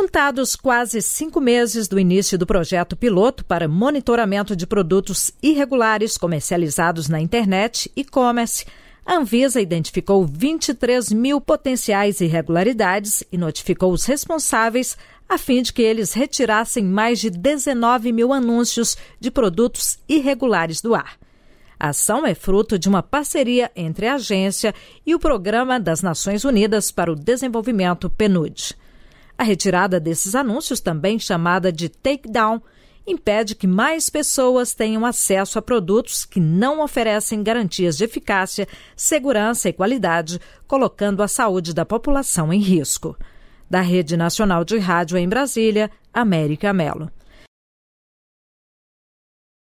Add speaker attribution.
Speaker 1: Contados quase cinco meses do início do projeto piloto para monitoramento de produtos irregulares comercializados na internet, e-commerce, a Anvisa identificou 23 mil potenciais irregularidades e notificou os responsáveis a fim de que eles retirassem mais de 19 mil anúncios de produtos irregulares do ar. A ação é fruto de uma parceria entre a agência e o Programa das Nações Unidas para o Desenvolvimento PNUD. A retirada desses anúncios, também chamada de takedown, impede que mais pessoas tenham acesso a produtos que não oferecem garantias de eficácia, segurança e qualidade, colocando a saúde da população em risco. Da Rede Nacional de Rádio em Brasília, América Melo.